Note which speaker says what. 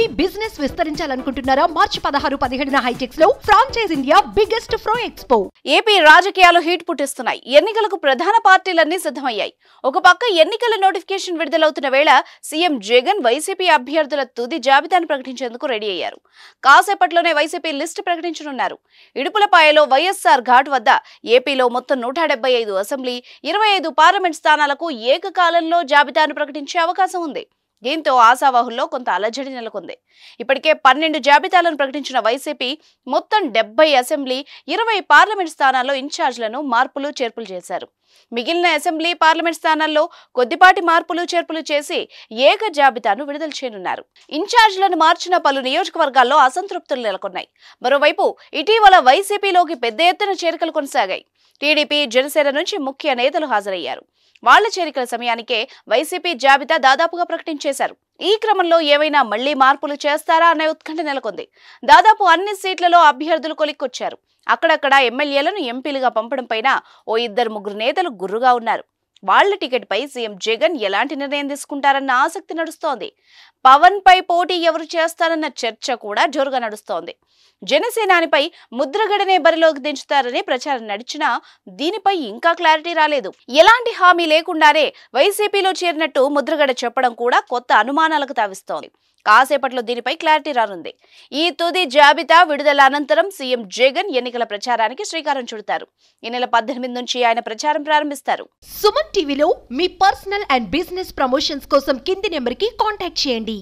Speaker 1: మీ business విస్తరించాలనుకుంటున్నారా మార్చి పదహారు పదిహేడున హైటెక్స్ లో ఫ్రాంచైజ్ ఇండియా బిగ్గెస్ట్ ఫ్రో ఎక్స్పో ఏపీ రాజకీయాలు హీట్ పుట్టిస్తున్నాయి ఎన్నికలకు ప్రధాన పార్టీలన్నీ సిద్ధమయ్యాయి ఒక పక్క ఎన్నికల నోటిఫికేషన్ విడుదలవుతున్న వేళ సీఎం జగన్ వైసీపీ అభ్యర్థుల తుది జాబితాను ప్రకటించేందుకు రెడీ అయ్యారు కాసేపట్లోనే వైసీపీ లిస్టు ప్రకటించనున్నారు ఇడుపులపాయలో వైఎస్ఆర్ ఘాట్ వద్ద ఏపీలో మొత్తం నూట అసెంబ్లీ ఇరవై ఐదు పార్లమెంట్ స్థానాలకు ఏకకాలంలో జాబితాను ప్రకటించే అవకాశం ఉంది దీంతో ఆశావాహుల్లో కొంత అలజడి నెలకొంది ఇప్పటికే పన్నెండు జాబితాలను ప్రకటించిన వైసీపీ మొత్తం డెబ్బై అసెంబ్లీ ఇరవై పార్లమెంట్ స్థానాల్లో ఇన్ఛార్జ్లను మార్పులు చేర్పులు చేశారు మిగిలిన అసెంబ్లీ పార్లమెంట్ స్థానాల్లో కొద్దిపాటి మార్పులు చేర్పులు చేసి ఏక జాబితాను విడుదల చేయనున్నారు ఇన్ఛార్జ్లను మార్చిన పలు నియోజకవర్గాల్లో అసంతృప్తులు నెలకొన్నాయి మరోవైపు ఇటీవల వైసీపీలోకి పెద్ద ఎత్తున చేరికలు కొనసాగాయి టీడీపీ జనసేన నుంచి ముఖ్య నేతలు హాజరయ్యారు వాళ్ల చేరికల సమయానికే వైసీపీ జాబితా దాదాపుగా ప్రకటించేశారు ఈ క్రమంలో ఏవైనా మళ్లీ మార్పులు చేస్తారా అనే ఉత్కంఠ నెలకొంది దాదాపు అన్ని సీట్లలో అభ్యర్థులు కొలిక్కొచ్చారు అక్కడక్కడ ఎమ్మెల్యేలను ఎంపీలుగా పంపడం పైన ఓ ఇద్దరు ముగ్గురు నేతలు గుర్రుగా ఉన్నారు వాళ్ల పై సీఎం జగన్ ఎలాంటి నిర్ణయం తీసుకుంటారన్న ఆసక్తి నడుస్తోంది పవన్ పై పోటీ ఎవరు చేస్తారన్న చర్చ కూడా జోరుగా నడుస్తోంది జనసేనానిపై ముద్రగడనే బరిలోకి దించుతారని ప్రచారం నడిచినా దీనిపై ఇంకా క్లారిటీ రాలేదు ఎలాంటి హామీ లేకుండానే వైసీపీలో చేరినట్టు ముద్రగడ చెప్పడం కూడా కొత్త అనుమానాలకు తావిస్తోంది కాసేపట్లో దీనిపై క్లారిటీ రానుంది ఈ తుది జాబితా విడుదల అనంతరం సీఎం జగన్ ఎన్నికల ప్రచారానికి శ్రీకారం చుడతారు ఈ నెల పద్దెనిమిది నుంచి ఆయన ప్రచారం ప్రారంభిస్తారు సుమన్ టీవీలో మీ పర్సనల్ అండ్ బిజినెస్ ప్రమోషన్స్ కోసం కింది నెంబర్కి కాంటాక్ట్ చేయండి